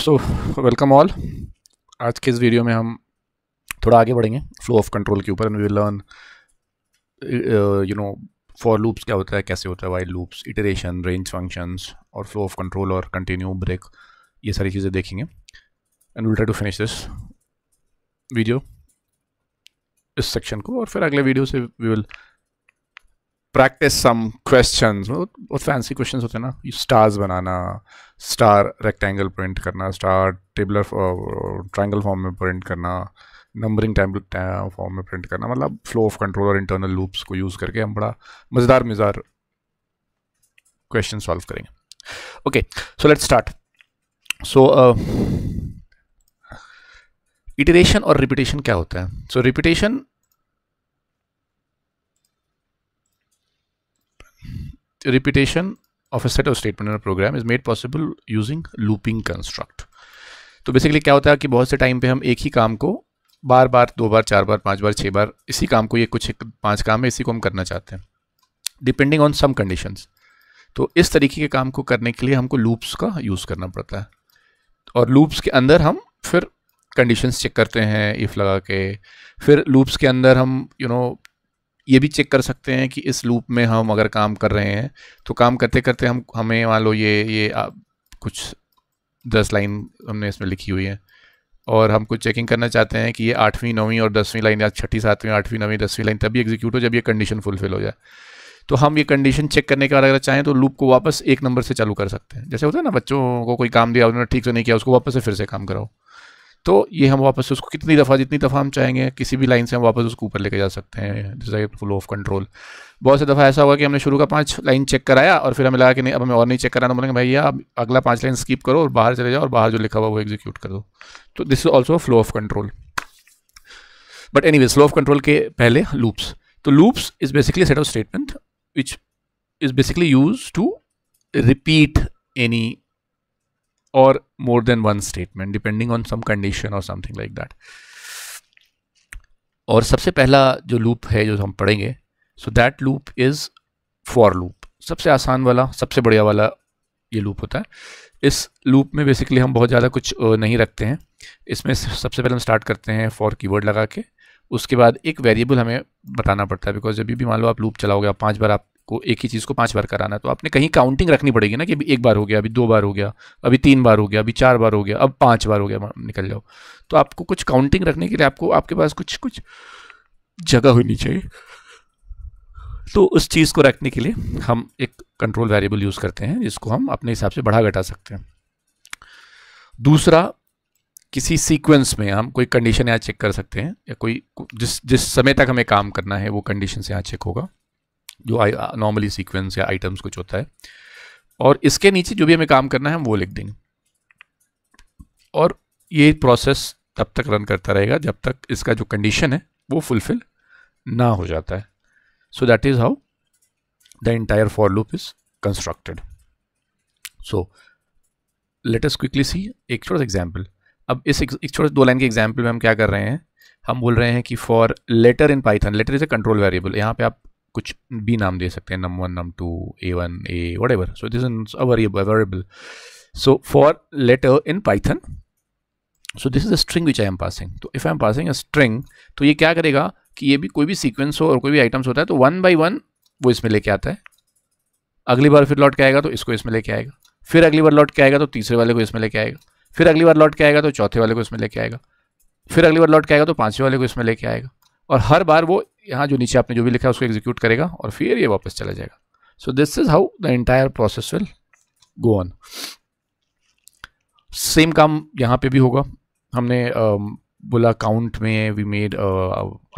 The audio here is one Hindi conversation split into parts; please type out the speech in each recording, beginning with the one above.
सो वेलकम ऑल आज के इस वीडियो में हम थोड़ा आगे बढ़ेंगे फ्लो ऑफ कंट्रोल के ऊपर and we learn you know for loops क्या होता है कैसे होता है while loops iteration range functions और फ्लो ऑफ कंट्रोल और कंटिन्यू ब्रेक ये सारी चीज़ें देखेंगे and will try to finish this video इस सेक्शन को और फिर अगले वीडियो से we will practice some question बहुत फैंसी क्वेश्चन होते हैं ना स्टार्स बनाना स्टार रेक्टेंगल प्रिंट करना स्टार टेबलर ट्राइंगल फॉर्म में प्रिंट करना नंबरिंग फॉर्म में प्रिंट करना मतलब फ्लो ऑफ कंट्रोल और इंटरनल लूप्स को यूज़ करके हम बड़ा मज़ेदार मज़ार क्वेश्चन सॉल्व करेंगे okay so let's start so iteration और रिपीटेशन क्या होता है so repetition repetition of a set of statement in a program is made possible using looping construct. तो बेसिकली क्या होता है कि बहुत से टाइम पे हम एक ही काम को बार बार दो बार चार बार पांच बार छः बार इसी काम को ये कुछ एक पांच काम है इसी को हम करना चाहते हैं डिपेंडिंग ऑन सम कंडीशंस तो इस तरीके के काम को करने के लिए हमको लूप्स का यूज़ करना पड़ता है और लूप्स के अंदर हम फिर कंडीशंस चेक करते हैं इफ़ लगा के फिर लूप्स के अंदर हम यू you नो know, ये भी चेक कर सकते हैं कि इस लूप में हम अगर काम कर रहे हैं तो काम करते करते हम हमें मान लो ये ये आप कुछ दस लाइन हमने इसमें लिखी हुई है और हम कुछ चेकिंग करना चाहते हैं कि ये आठवीं नौवीं और दसवीं लाइन या छठी सातवीं आठवीं नौवीं दसवीं लाइन तभी एग्जीक्यूट हो जब ये कंडीशन फुलफिल हो जाए तो हम ये कंडीशन चेक करने के बाद अगर चाहें तो लूप को वापस एक नंबर से चालू कर सकते हैं जैसे होता है ना बच्चों को कोई काम दिया उन्होंने ठीक से नहीं किया उसको वापस से फिर से काम कराओ तो ये हम वापस उसको कितनी दफ़ा जितनी दफ़ा हम चाहेंगे किसी भी लाइन से हम वापस उसको ऊपर लेके जा सकते हैं जैसे फ्लो ऑफ कंट्रोल बहुत से दफ़ा ऐसा हुआ कि हमने शुरू का पांच लाइन चेक कराया और फिर हमें लगा कि नहीं अब हमें और नहीं चेक कराना बोलेंगे भैया अब अगला पाँच लाइन स्किप करो और बाहर चले जाओ और बाहर जो लिखा हुआ वो एग्जीक्यूट कर दो तो this is also flow of control but any flow of control के पहले लूप्स तो loops is basically set of statement which is basically use to repeat any or more than one statement depending on some condition or something like that और सबसे पहला जो लूप है जो हम पढ़ेंगे so that loop is for loop सबसे आसान वाला सबसे बढ़िया वाला ये लूप होता है इस लूप में बेसिकली हम बहुत ज़्यादा कुछ नहीं रखते हैं इसमें सबसे पहले हम स्टार्ट करते हैं फॉर कीवर्ड लगा के उसके बाद एक वेरिएबल हमें बताना पड़ता है बिकॉज जब भी मान लो आप लूप चलाओगे आप पाँच बार आप आपको एक ही चीज़ को पाँच बार कराना है तो आपने कहीं काउंटिंग रखनी पड़ेगी ना कि अभी एक बार हो गया अभी दो बार हो गया अभी तीन बार हो गया अभी चार बार हो गया अब पाँच बार हो गया निकल जाओ तो आपको कुछ काउंटिंग रखने के लिए आपको आपके पास कुछ कुछ जगह होनी चाहिए तो उस चीज़ को रखने के लिए हम एक कंट्रोल वेरिएबल यूज़ करते हैं जिसको हम अपने हिसाब से बढ़ा घटा सकते हैं दूसरा किसी सीक्वेंस में हम कोई कंडीशन यहाँ चेक कर सकते हैं या कोई जिस जिस समय तक हमें काम करना है वो कंडीशन से यहाँ चेक होगा जो नॉर्मली सीक्वेंस uh, या आइटम्स कुछ होता है और इसके नीचे जो भी हमें काम करना है हम वो लिख देंगे और ये प्रोसेस तब तक रन करता रहेगा जब तक इसका जो कंडीशन है वो फुलफिल ना हो जाता है so that is how the entire for loop is constructed so let us quickly see एक छोटा सा एग्जाम्पल अब इस एक छोटे दो लाइन के एग्जाम्पल में हम क्या कर रहे हैं हम बोल रहे हैं कि for letter in Python letter is a control variable यहाँ पे आप कुछ भी नाम दे सकते हैं num one num two A one A whatever so this is a variable so for letter in python so this is a string which i am passing so तो if i am passing a तो ये क्या करेगा कि ये भी कोई भी सीक्वेंस हो और कोई भी आइटम्स होता है तो वन बाई वन वो इसमें लेके आता है अगली बार फिर लौट के आएगा तो इसको इसमें लेके आएगा फिर अगली बार लौट के आएगा तो तीसरे वाले को इसमें लेके आएगा फिर अगली बार लौट के आएगा तो चौथे वाले को इसमें लेके आएगा फिर अगली बार लौट के आएगा तो पांचवे वाले को इसमें लेके आएगा और हर बार वो यहाँ जो नीचे आपने जो भी लिखा है उसको एग्जीक्यूट करेगा और फिर ये वापस चला जाएगा so this is how the entire process will go on same काम यहाँ पे भी होगा हमने um, बोला काउंट में we made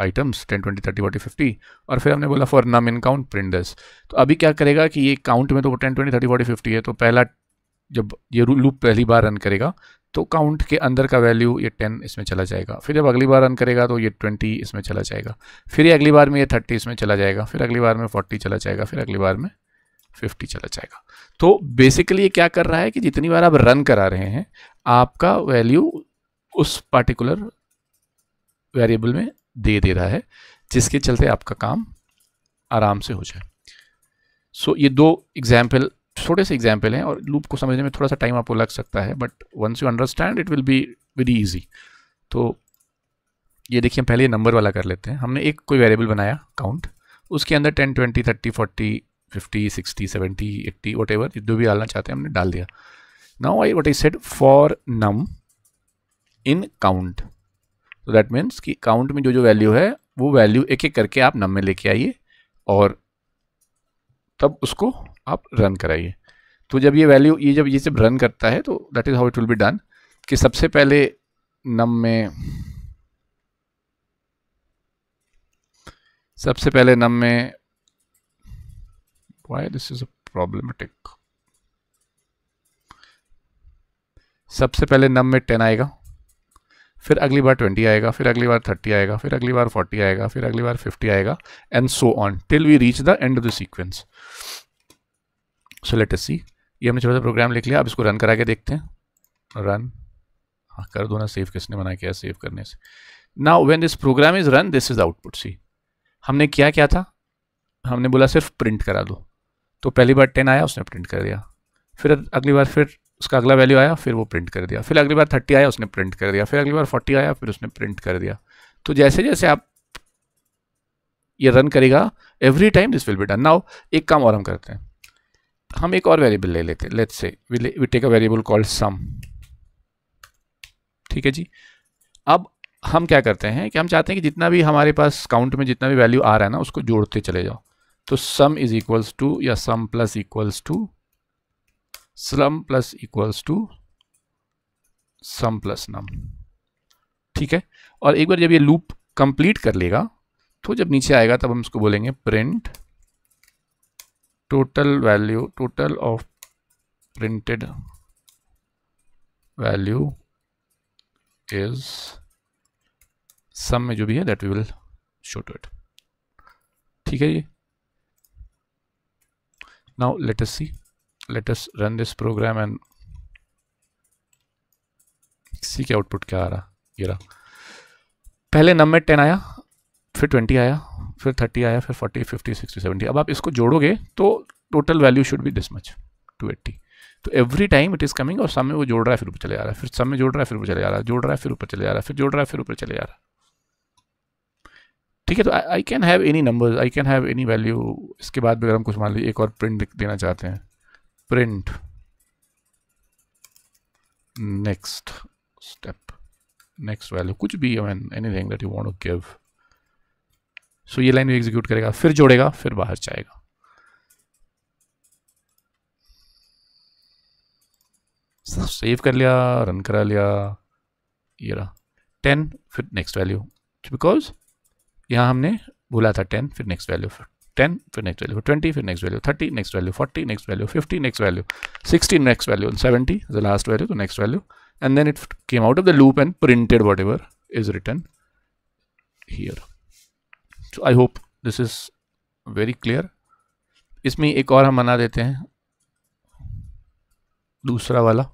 items ten twenty thirty forty fifty और फिर हमने बोला for num in count print तो अभी क्या करेगा कि ये काउंट में तो ten twenty thirty forty fifty है तो पहला जब ये लूप पहली बार रन करेगा तो काउंट के अंदर का वैल्यू ये टेन इसमें चला जाएगा फिर जब अगली बार रन करेगा तो ये ट्वेंटी इसमें चला जाएगा फिर ये अगली बार में ये थर्टी इसमें चला जाएगा फिर अगली बार में फोर्टी चला जाएगा फिर अगली बार में फिफ्टी चला जाएगा तो बेसिकली ये क्या कर रहा है कि जितनी बार आप रन करा रहे हैं आपका वैल्यू उस पार्टिकुलर वेरिएबल में दे दे रहा है जिसके चलते आपका काम आराम से हो जाए सो so, ये दो एग्जाम्पल छोटे से एग्जाम्पल हैं और लूप को समझने में थोड़ा सा टाइम आपको लग सकता है but once you understand it will be very easy तो ये देखिए हम पहले नंबर वाला कर लेते हैं हमने एक कोई वेरिएबल बनाया काउंट उसके अंदर ten twenty thirty forty fifty sixty seventy eighty whatever जो भी डालना चाहते हैं हमने डाल दिया now I what I set for num in count तो दैट मीन्स कि काउंट में जो जो वैल्यू है वो वैल्यू एक एक करके आप नम में लेके आइए और तब उसको आप रन कराइए तो जब ये वैल्यू ये जब ये जब रन करता है तो that is how it will be done कि सबसे पहले नम में सबसे पहले नम में why this is a problematic सबसे पहले नम में टेन आएगा फिर अगली बार ट्वेंटी आएगा फिर अगली बार थर्टी आएगा फिर अगली बार फोर्टी आएगा फिर अगली बार फिफ्टी आएगा and so on till we reach the end of the sequence so let's see ये हमने छोटा सा प्रोग्राम लिख लिया अब इसको रन करा के देखते हैं रन हाँ कर दो ना सेव किसने मना किया सेव करने से now when this program is run this is output see हमने किया क्या था हमने बोला सिर्फ प्रिंट करा दो तो पहली बार टेन आया उसने प्रिंट कर दिया फिर अगली बार फिर उसका अगला वैल्यू आया फिर वो प्रिंट कर दिया फिर अगली बार थर्टी आया उसने प्रिंट कर दिया फिर अगली बार फोर्टी आया फिर उसने प्रिंट कर दिया तो जैसे जैसे आप ये रन करेगा every time this will be done now एक काम और हम करते हैं हम एक और वेरिएबल ले लेते हैं let's say we take a variable called sum ठीक है जी अब हम क्या करते हैं कि हम चाहते हैं कि जितना भी हमारे पास काउंट में जितना भी वैल्यू आ रहा है ना उसको जोड़ते चले जाओ तो सम इज इक्वल्स टू या sum plus equals to sum plus equals to sum plus num ठीक है और एक बार जब ये लूप कंप्लीट कर लेगा तो जब नीचे आएगा तब हम इसको बोलेंगे print total value total of printed value is sum में जो भी है that we will show to it ठीक है ये now let us see let us run this program and see के आउटपुट क्या आ रहा ये रहा पहले नंबर टेन आया फिर ट्वेंटी आया फिर थर्टी आया फिर फोर्टी फिफ्टी सिक्सटी सेवेंटी अब आप इसको जोड़ोगे तो total value should be this much two eighty तो every time it is coming और समय वो जोड़ रहा है फिर ऊपर चले जा रहा है फिर समय में जोड़ रहा है फिर ऊपर चले जा रहा है जोड़ रहा है फिर ऊपर चले जा रहा है फिर जोड़ रहा है फिर ऊपर चले जा रहा है ठीक है तो I can have any numbers I can have any value इसके बाद भी अगर हम कुछ मान लीजिए एक और प्रिंट देना चाहते हैं print next step next value कुछ भी an anything that you want to give so ये लाइन एग्जीक्यूट करेगा फिर जोड़ेगा फिर बाहर जाएगा सेव कर लिया रन करा लिया ये रहा टेन फिर नेक्स्ट वैल्यू बिकॉज यहाँ हमने बोला था टेन फिर नेक्स्ट वैल्यू फिर टेन फिर नेक्स्ट वैल्यू ट्वेंटी फिर next value thirty next value forty next value fifty next value sixty next value and seventy the last value तो next value then it came out of the loop and printed printed ever is return here so I hope this is very clear इसमें एक और हम बना देते हैं दूसरा वाला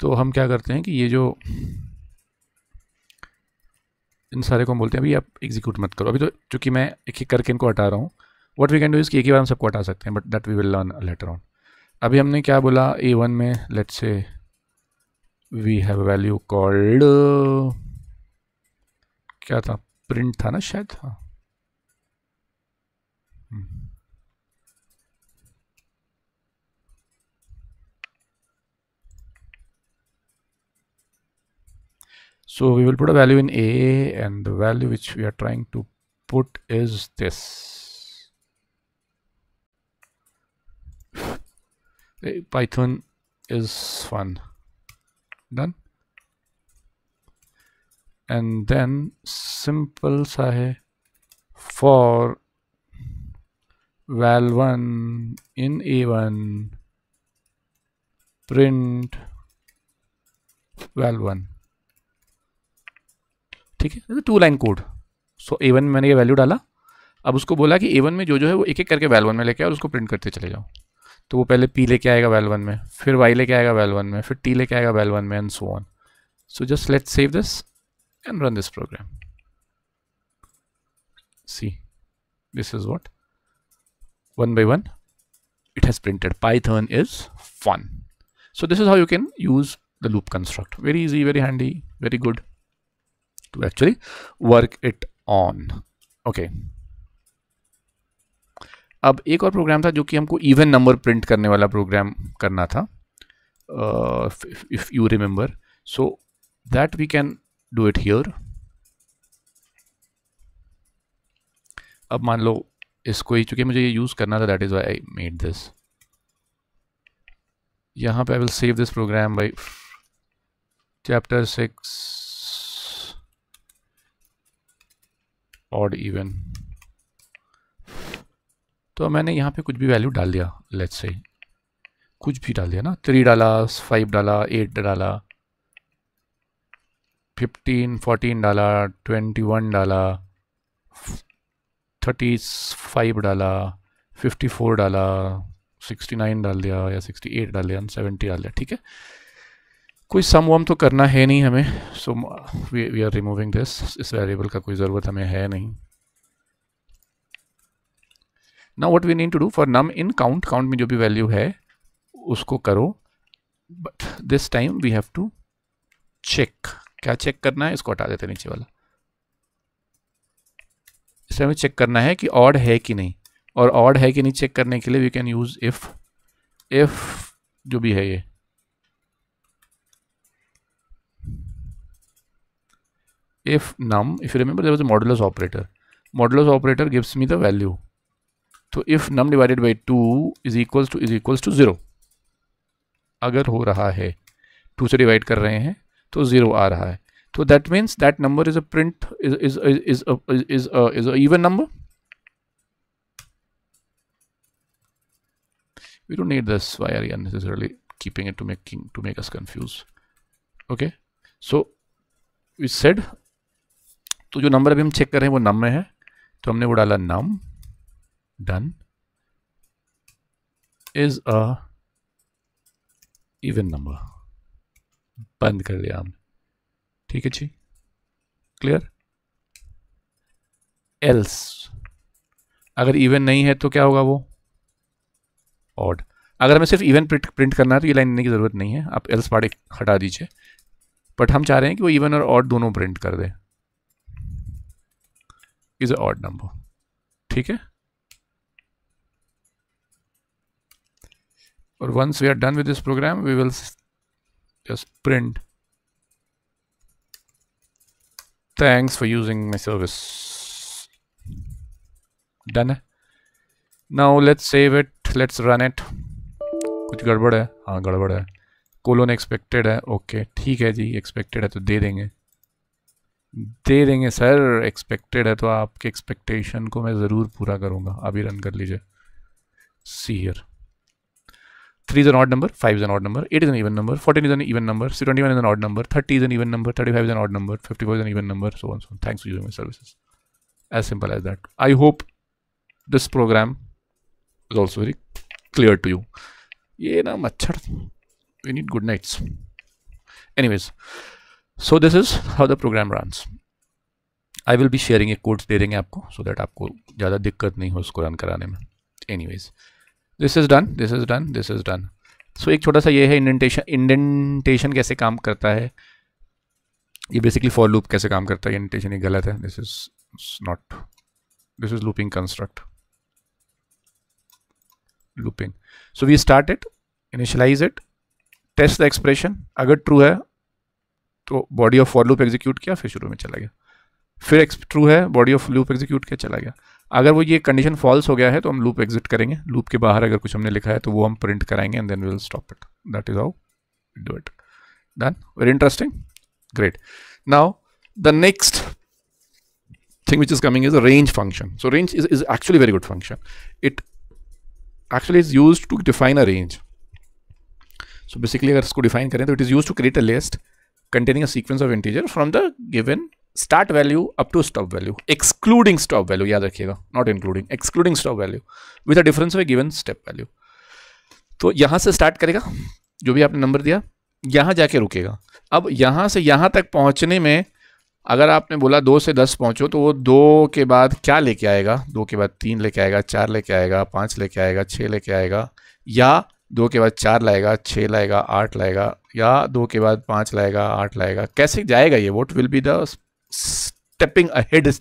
तो हम क्या करते हैं कि ये जो इन सारे को हम बोलते हैं अभी आप एग्जीक्यूट मत करो अभी तो चूंकि मैं एक एक करके इनको हटा रहा हूँ what we can do is कि एक ही बार हम सबको हटा सकते हैं but that we will learn later on अभी हमने क्या बोला ए वन में let say we have value called क्या था प्रिंट था ना शायद था हाँ। hmm. so we will put a value in a and the value which we are trying to put is this python is fun done and then simple sahe for val1 in a1 print val1 ठीक है two line code so A one में मैंने ये वैल्यू डाला अब उसको बोला कि ए वन में जो जो है वो एक एक करके वैल वन में लेके आओ और उसको प्रिंट करते चले जाओ तो वो पहले पी लेके आएगा वैल वन में फिर वाई लेके आएगा वैल वन में फिर टी लेके आएगा वैल वन में and so on so just let save this and run this program see this is what one by one it has printed Python is fun so this is how you can use the loop construct very easy very handy very good to actually work it on okay okay. अब एक और प्रोग्राम था जो कि हमको इवन नंबर प्रिंट करने वाला प्रोग्राम करना था if you remember so that we can do it here अब मान लो इसको ही चूंकि मुझे ये यूज़ करना था that is why I made this यहाँ पे I will save this program by chapter six odd even तो मैंने यहाँ पे कुछ भी वैल्यू डाल दिया लेट्स से कुछ भी डाल दिया ना थ्री डाला फाइव डाला एट डाला फिफ्टीन फोर्टीन डाला ट्वेंटी वन डाला थर्टी फाइव डाला फिफ्टी फोर डाला सिक्सटी नाइन डाल दिया या सिक्सटी एट डाल दिया सेवेंटी डाल दिया ठीक है कोई सम वम तो करना है नहीं हमें so we are removing this इस वेरिएबल का कोई ज़रूरत हमें है नहीं ना what we need to do for num in count count में जो भी वैल्यू है उसको करो but this time we have to check क्या चेक करना है इसको हटा देते नीचे वाला इसे हमें चेक करना है कि ऑड है कि नहीं और ऑड है कि नहीं चेक करने के लिए we can use if if जो भी है ये if num if you remember there was a modulus operator modulus operator gives me the value so if num divided by 2 is equals to is equals to 0 agar ho raha hai 2 se divide kar rahe hain to 0 aa raha hai so that means that number is a print is is is a is, a is a even number we don't need this why are unnecessarily keeping it to making to make us confused. okay so we said तो जो नंबर अभी हम चेक कर रहे हैं वो नम में है तो हमने वो डाला num done is a even number बंद कर दिया हमने ठीक है जी क्लियर एल्स अगर इवन नहीं है तो क्या होगा वो ऑड अगर हमें सिर्फ इवन प्रिंट प्रिंट करना है तो ये लाइन देने की ज़रूरत नहीं है आप एल्स पार्ट हटा दीजिए बट हम चाह रहे हैं कि वो इवन और ऑड दोनों प्रिंट कर दें इज अड नंबर ठीक है और once we are done with this program we will just print thanks for using my service done है now let's save it let's run it कुछ गड़बड़ है हाँ गड़बड़ है कोलोन एक्सपेक्टेड है ओके ठीक है जी एक्सपेक्टेड है तो दे देंगे दे देंगे सर एक्सपेक्टेड है तो आपके एक्सपेक्टेशन को मैं ज़रूर पूरा करूँगा अभी रन कर लीजिए see here three is an odd number five is an odd number eight is an even number fourteen is an even number twenty one is an odd number thirty is an even number thirty five is an odd number fifty four is an even number so one so thanks you my services as simple as that I hope this program is also very clear to you ये ना मच्छर we need good nights anyways so this is how the program runs I will be sharing एक कोड्स दे देंगे आपको सो so दैट आपको ज़्यादा दिक्कत नहीं हो उसको रन कराने में anyways this is done this is done this is done so एक छोटा सा ये है इंडेंटेशन इंडेंटेशन कैसे काम करता है ये बेसिकली फॉर लूप कैसे काम करता है इंडेंटेशन ये गलत है this is not this is looping construct looping so we start it initialise it test the expression अगर ट्रू है तो body of for loop execute किया फिर शुरू में चला गया फिर ट्रू है बॉडी ऑफ लूप एग्जीक्यूट किया चला गया अगर वो ये कंडीशन फॉल्स हो गया है तो हम लूप एग्जिट करेंगे लूप के बाहर अगर कुछ हमने लिखा है तो वो हम प्रिंट कराएंगे and then will stop it that is how do it done very interesting great now the next thing which is coming is a range function. So range is is actually a very good function. It actually is used to define a range. So अगर इसको डिफाइन करें तो it is use to create a list containing a sequence of integer from the given start value up to stop value excluding stop value याद रखिएगा not including excluding stop value with a difference of given step value तो यहाँ से स्टार्ट करेगा जो भी आपने नंबर दिया यहाँ जाके रुकेगा अब यहाँ से यहाँ तक पहुँचने में अगर आपने बोला दो से दस पहुँचो तो वो दो के बाद क्या लेके आएगा दो के बाद तीन लेके आएगा चार लेके आएगा पाँच लेके आएगा छः लेके आएगा या दो के बाद चार लाएगा छः लाएगा आठ लाएगा या दो के बाद पांच लाएगा आठ लाएगा कैसे जाएगा ये what will be the stepping ahead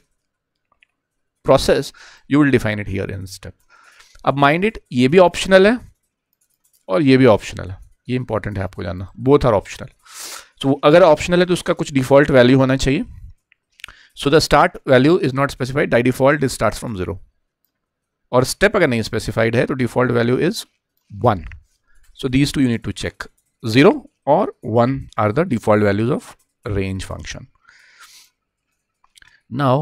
process you will define it here in step अब माइंड इट ये भी ऑप्शनल है और ये भी ऑप्शनल है ये इंपॉर्टेंट है आपको जानना बोथ आर ऑप्शनल सो अगर ऑप्शनल है तो उसका कुछ डिफॉल्ट वैल्यू होना चाहिए so the start value is not specified the default is start from zero और स्टेप अगर नहीं स्पेसिफाइड है तो default value is one so these two unit to check zero or 1 are the default values of range function. Now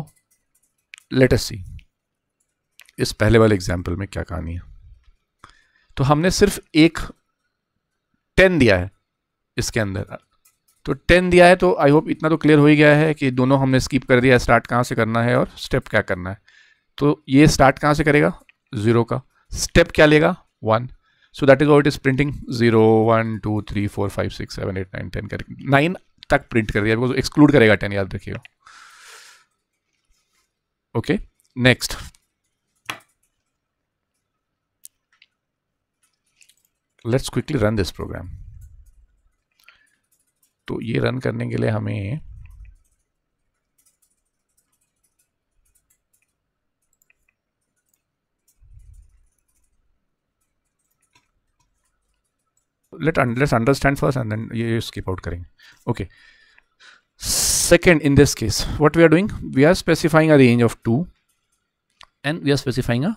let us see इस पहले वाले एग्जाम्पल में क्या कहानी है तो हमने सिर्फ एक टेन दिया है इसके अंदर तो टेन दिया है तो आई होप इतना तो क्लियर हो ही गया है कि दोनों हमने स्किप कर दिया स्टार्ट कहाँ से करना है और स्टेप क्या करना है तो ये स्टार्ट कहाँ से करेगा ज़ीरो का स्टेप क्या लेगा one so that is what is printing zero one two three four five six seven eight nine ten करके नाइन तक प्रिंट कर दिया बिकॉज एक्सक्लूड करेगा टेन याद रखिएगा okay next let's quickly run this program तो ये रन करने के लिए हमें let un let's understand first and then you, you skip out करेंगे okay second in this case what we are doing we are specifying a range of 2 and we are specifying a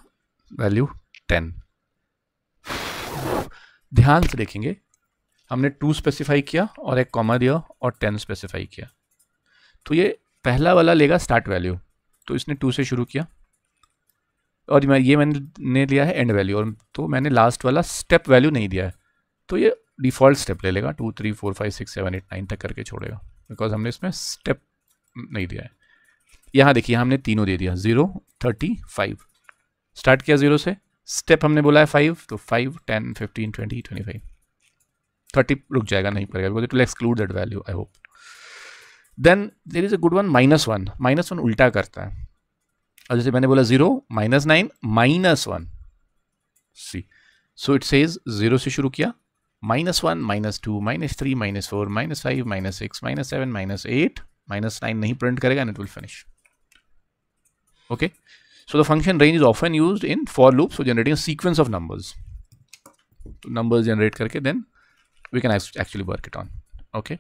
value 10 ध्यान से देखेंगे हमने 2 स्पेसिफाई किया और एक कॉमा दिया और 10 स्पेसिफाई किया तो ये पहला वाला लेगा स्टार्ट वैल्यू तो इसने 2 से शुरू किया और मैं ये मैंने लिया है एंड वैल्यू और तो मैंने लास्ट वाला स्टेप वैल्यू नहीं दिया है तो ये डिफ़ॉल्ट स्टेप ले लेगा two three four five six seven eight nine तक करके छोड़ेगा बिकॉज हमने इसमें स्टेप नहीं दिया है यहाँ देखिए हमने तीनों दे दिया जीरो थर्टी फाइव स्टार्ट किया जीरो से स्टेप हमने बोला है फाइव तो five ten fifteen twenty twenty five thirty रुक जाएगा नहीं पड़ेगा because it will exclude that value I hope then there is a good one minus one minus one उल्टा करता है और जैसे मैंने बोला zero minus nine minus one see so it says zero से शुरू किया minus 1 minus 2 minus 3 minus 4 minus 5 minus 6 minus 7 minus 8 minus 9 नहीं print करेगा and it will finish okay so the function range is often used in for loops for generating a sequence of numbers तो numbers generate करके then we can actually work it on okay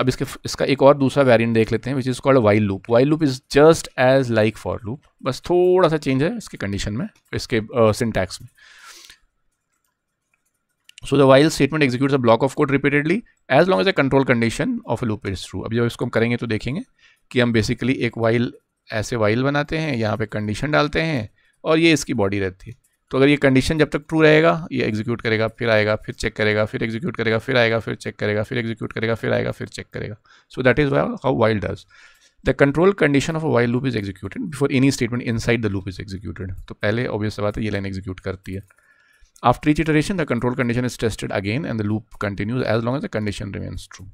अब इसके इसका एक और दूसरा वेरिएंट देख लेते हैं which is called while loop while loop is just as like for loop बस थोड़ा सा चेंज है इसके कंडीशन में इसके सिंटैक्स uh, में so the while statement execute a block of code repeatedly as long as a control condition of a loop is true अब जब इसको हम करेंगे तो देखेंगे कि हम बेसिकली एक वाइल ऐसे वाइल बनाते हैं यहाँ पे कंडीशन डालते हैं और ये इसकी बॉडी रहती है तो अगर ये कंडीशन जब तक ट्रू रहेगा ये एग्जीक्यूट करेगा फिर आएगा फिर चेक करेगा फिर एग्जीक्यूट करेगा फिर आएगा फिर चेक करेगा फिर एग्जीक्यूट करेगा फिर आएगा फिर चेक करेगा so that is how while does the control condition of a while loop is executed before any statement inside the loop is executed तो पहले ऑब्वियस बात है ये लाइन एग्जीक्यूट करती है After each iteration, the control condition is tested again and the loop continues as long as the condition remains true.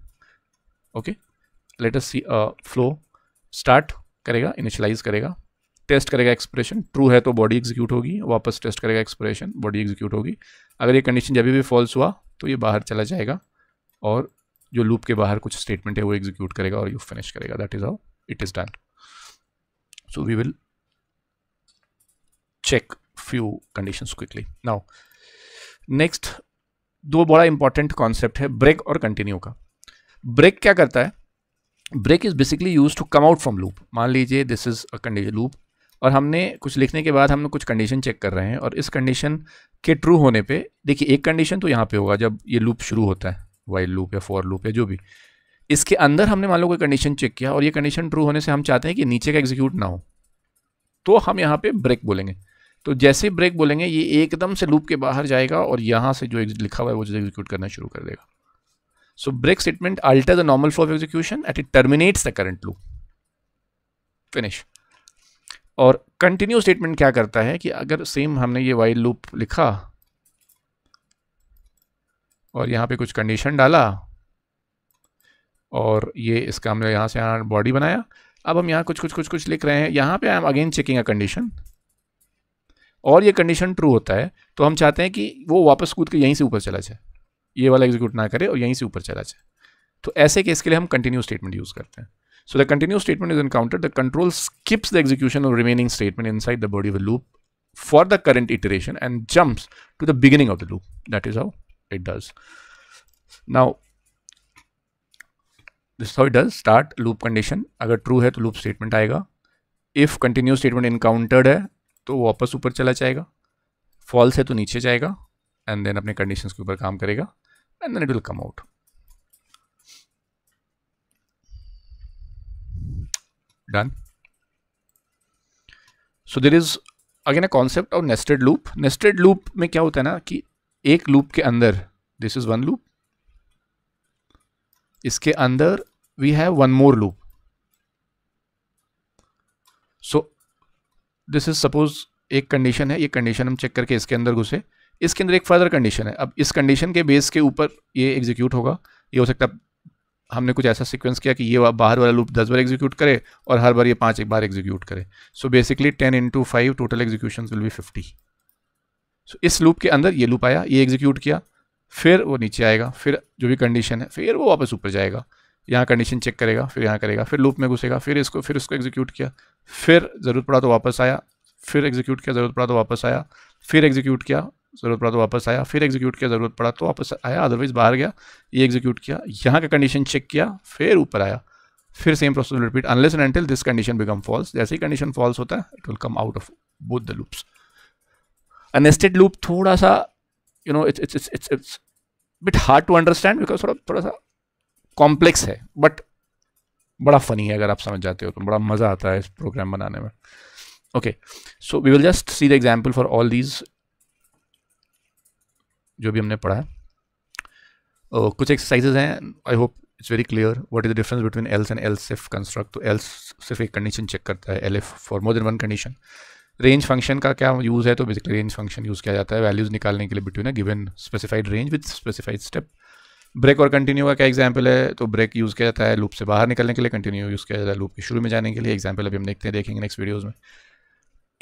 Okay, let us see a uh, flow start करेगा initialize करेगा test करेगा expression true है तो body execute होगी वापस test करेगा expression body execute होगी अगर ये condition जब भी false हुआ तो ये बाहर चला जाएगा और जो loop के बाहर कुछ statement है वो execute करेगा और ये finish करेगा that is how it is done. so we will check few conditions quickly now next दो बड़ा इंपॉर्टेंट कॉन्सेप्ट है ब्रेक और कंटिन्यू का ब्रेक क्या करता है break is basically use to come out from loop मान लीजिए this is a condition loop और हमने कुछ लिखने के बाद हम कुछ कंडीशन चेक कर रहे हैं और इस कंडीशन के ट्रू होने पे देखिए एक कंडीशन तो यहाँ पे होगा जब ये लूप शुरू होता है वाइल्ड लूप या फॉर लूप या जो भी इसके अंदर हमने मान लो कोई कंडीशन चेक किया और ये कंडीशन ट्रू होने से हम चाहते हैं कि नीचे का एग्जीक्यूट ना हो तो हम यहाँ पे ब्रेक बोलेंगे तो जैसे ब्रेक बोलेंगे ये एकदम से लूप के बाहर जाएगा और यहाँ से जो लिखा हुआ है वो जो एग्जीक्यूट करना शुरू कर देगा so break statement alter the normal flow of execution at it terminates the current loop finish और कंटिन्यू स्टेटमेंट क्या करता है कि अगर सेम हमने ये वाइल लूप लिखा और यहाँ पे कुछ कंडीशन डाला और ये इसका हमने यहाँ से यहाँ बॉडी बनाया अब हम यहाँ कुछ कुछ कुछ कुछ लिख रहे हैं यहाँ पे I am again checking a condition और ये कंडीशन ट्रू होता है तो हम चाहते हैं कि वो वापस कूद के यहीं से ऊपर चला जाए ये वाला एग्जीक्यूट ना करे और यहीं से ऊपर चला जाए तो ऐसे केस के लिए हम कंटिन्यू स्टेटमेंट यूज़ करते हैं so the continue statement is encounter the control skips the execution of remaining statement inside the body of loop for the current iteration and jumps to the beginning of the loop that is how it does now this how it does start loop condition अगर ट्रू है तो लूप स्टेटमेंट आएगा इफ कंटिन्यू स्टेटमेंट इनकाउंटर्ड है तो वापस ऊपर चला जाएगा फॉल्स है तो नीचे जाएगा एंड देन अपने कंडीशंस के ऊपर काम करेगा and then it will come out done so there is again a concept of nested loop nested loop में क्या होता है ना कि एक लूप के अंदर दिस इज वन लूप इसके अंदर we have one more loop so this is suppose एक कंडीशन है ये कंडीशन हम चेक करके इसके अंदर घुसे इसके अंदर एक फर्दर कंडीशन है अब इस कंडीशन के बेस के ऊपर ये एग्जीक्यूट होगा ये हो सकता है हमने कुछ ऐसा सीक्वेंस किया कि ये बाहर वाला लूप दस बार एग्जीक्यूट करे और हर बार ये पाँच एक बार एग्जीक्यूट करे so basically ten into five total execution will be fifty so इस लूप के अंदर ये लूप आया ये एग्जीक्यूट किया फिर वो नीचे आएगा फिर जो भी कंडीशन है फिर वो वापस ऊपर जाएगा यहाँ कंडीशन चेक करेगा फिर यहाँ करेगा फिर लूप में घुसेगा फिर इसको फिर उसको एग्जीक्यूट किया फिर ज़रूरत पड़ा तो वापस आया फिर एग्जीक्यूट किया ज़रूरत पड़ा तो वापस आया फिर एग्जीक्यूट किया ज़रूरत पड़ा तो वापस आया फिर एग्जीक्यूट किया ज़रूरत पड़ा तो वापस आया अदरवाइज़ बाहर गया ये एग्जीक्यूट किया यहाँ का कंडीशन चेक किया फिर ऊपर आया फिर same process repeat unless and until this condition become false जैसे ही कंडीशन फॉल्स होता है it will come out of both the loops nested loop थोड़ा सा you know it's it's it's it's bit hard to understand because थोड़ा थोड़ा सा कॉम्प्लेक्स है बट बड़ा फनी है अगर आप समझ जाते हो तो बड़ा मज़ा आता है इस प्रोग्राम बनाने में okay so we will just see the example for all these जो भी हमने पढ़ा है uh, कुछ एक्सरसाइजेज हैं I hope it's very clear what is the difference between else and else सिर्फ कंस्ट्रक्ट तो एल्स सिर्फ एक कंडीशन चेक करता है elif for more than one condition range function का क्या यूज़ है तो बेसिकली रेंज फंक्शन यूज़ किया जाता है वैल्यूज़ निकालने के लिए between a given specified range with specified step break और कंटिन्यू का क्या एग्जाम्पल है तो ब्रेक यूज़ किया जाता है लूप से बाहर निकलने के लिए कंटिन्यू यूज़ किया जाता है लूप के शुरू में जाने के लिए एग्जाम्पल अभी हम देखते हैं देखेंगे नेक्स्ट वीडियोज़ में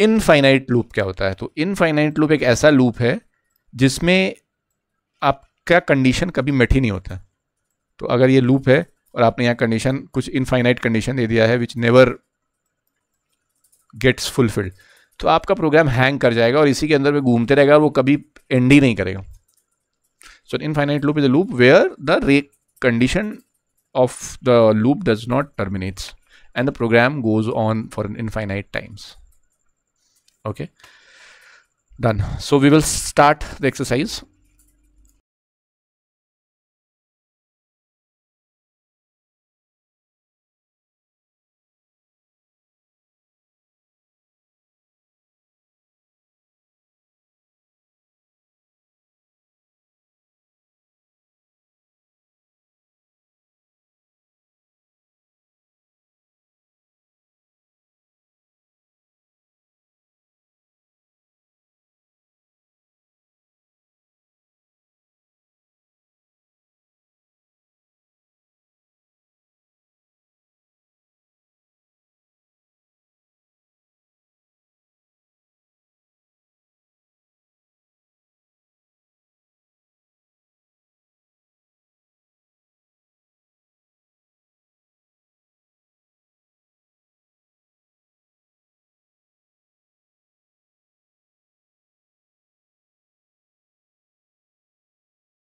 इनफाइनाइट लूप क्या होता है तो इनफाइनाइट लूप एक ऐसा लूप है जिसमें आपका कंडीशन कभी मिट ही नहीं होता तो अगर ये लूप है और आपने यहाँ कंडीशन कुछ इनफाइनाइट कंडीशन दे दिया है विच नेवर गेट्स फुलफिल्ड तो आपका प्रोग्राम हैंग कर जाएगा और इसी के अंदर में घूमते रहेगा और वो कभी एंड ही नहीं करेगा So an infinite loop is a loop where the condition of the loop does not terminates and the program goes on for an infinite times. Okay, done. So we will start the exercise.